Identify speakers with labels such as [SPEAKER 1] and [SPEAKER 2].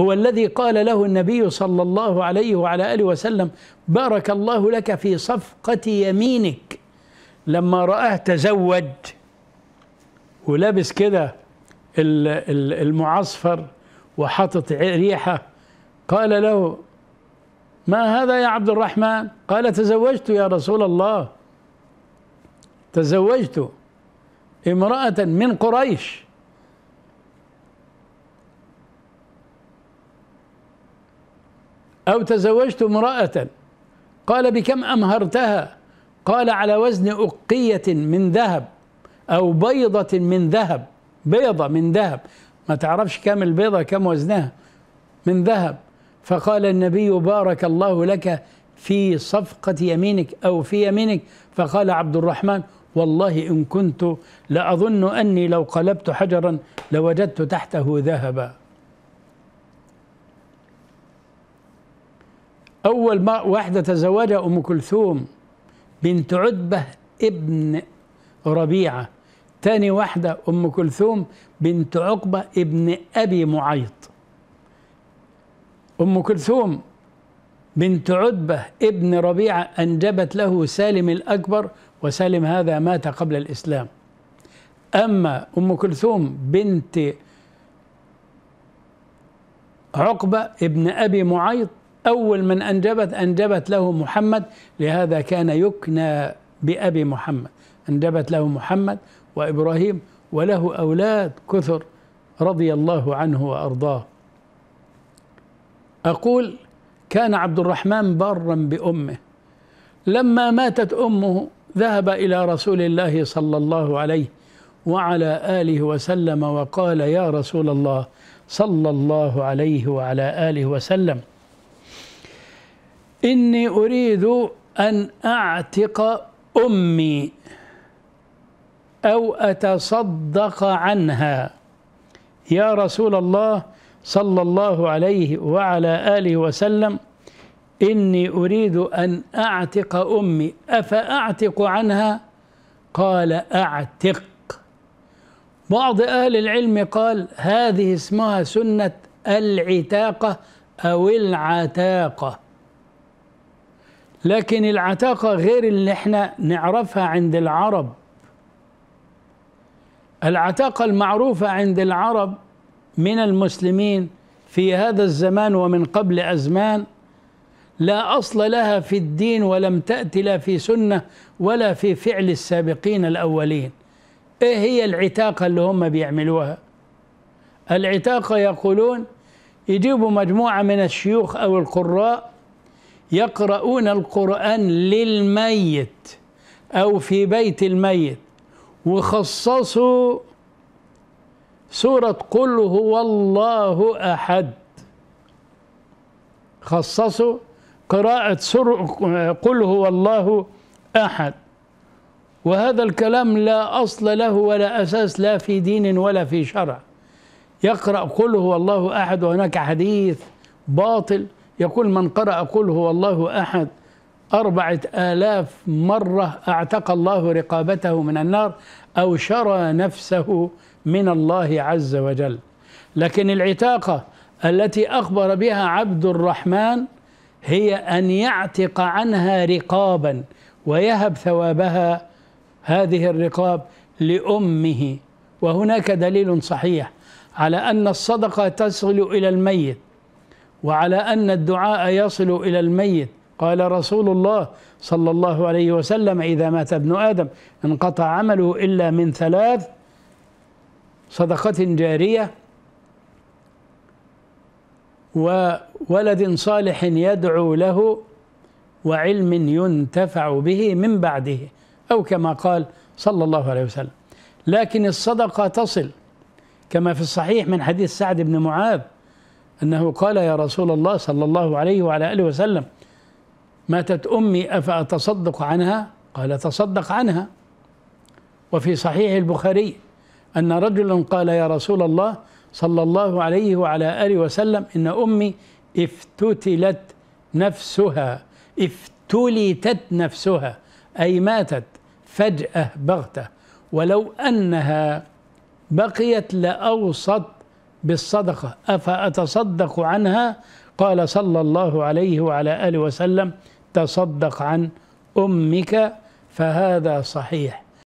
[SPEAKER 1] هو الذي قال له النبي صلى الله عليه وعلى اله وسلم بارك الله لك في صفقه يمينك لما راه تزود ولابس كده المعصفر وحاطط ريحه قال له ما هذا يا عبد الرحمن قال تزوجت يا رسول الله تزوجت امراه من قريش أو تزوجت امرأة قال بكم أمهرتها قال على وزن أقية من ذهب أو بيضة من ذهب بيضة من ذهب ما تعرفش كم البيضة كم وزنها من ذهب فقال النبي بارك الله لك في صفقة يمينك أو في يمينك فقال عبد الرحمن والله إن كنت لأظن أني لو قلبت حجرا لوجدت تحته ذهبا أول ما واحدة تزوجها أم كلثوم بنت عتبة ابن ربيعة تاني واحدة أم كلثوم بنت عقبة ابن أبي معيط أم كلثوم بنت عتبة ابن ربيعة أنجبت له سالم الأكبر وسالم هذا مات قبل الإسلام أما أم كلثوم بنت عقبة ابن أبي معيط أول من أنجبت أنجبت له محمد لهذا كان يكنى بأبي محمد أنجبت له محمد وإبراهيم وله أولاد كثر رضي الله عنه وأرضاه أقول كان عبد الرحمن برا بأمه لما ماتت أمه ذهب إلى رسول الله صلى الله عليه وعلى آله وسلم وقال يا رسول الله صلى الله عليه وعلى آله وسلم إني أريد أن أعتق أمي أو أتصدق عنها يا رسول الله صلى الله عليه وعلى آله وسلم إني أريد أن أعتق أمي أفأعتق عنها قال أعتق بعض أهل العلم قال هذه اسمها سنة العتاقة أو العتاقة لكن العتاقة غير اللي احنا نعرفها عند العرب العتاقة المعروفة عند العرب من المسلمين في هذا الزمان ومن قبل أزمان لا أصل لها في الدين ولم تأتي لا في سنة ولا في فعل السابقين الأولين إيه هي العتاقة اللي هم بيعملوها العتاقة يقولون يجيبوا مجموعة من الشيوخ أو القراء يقرؤون القرآن للميت أو في بيت الميت وخصصوا سورة قل هو الله أحد خصصوا قراءة سورة قل هو الله أحد وهذا الكلام لا أصل له ولا أساس لا في دين ولا في شرع يقرأ قل هو الله أحد وهناك حديث باطل يقول من قرأ قل هو الله أحد أربعة آلاف مرة أعتق الله رقابته من النار أو شرى نفسه من الله عز وجل لكن العتاقة التي أخبر بها عبد الرحمن هي أن يعتق عنها رقابا ويهب ثوابها هذه الرقاب لأمه وهناك دليل صحيح على أن الصدقة تصل إلى الميت وعلى أن الدعاء يصل إلى الميت قال رسول الله صلى الله عليه وسلم إذا مات ابن آدم انقطع عمله إلا من ثلاث صدقة جارية وولد صالح يدعو له وعلم ينتفع به من بعده أو كما قال صلى الله عليه وسلم لكن الصدقة تصل كما في الصحيح من حديث سعد بن معاذ أنه قال يا رسول الله صلى الله عليه وعلى آله وسلم ماتت أمي أفأتصدق عنها قال تصدق عنها وفي صحيح البخاري أن رجلا قال يا رسول الله صلى الله عليه وعلى آله وسلم إن أمي افتتلت نفسها افتلتت نفسها أي ماتت فجأة بغتة ولو أنها بقيت لأوصت بالصدقة أفأتصدق عنها قال صلى الله عليه وعلى آله وسلم تصدق عن أمك فهذا صحيح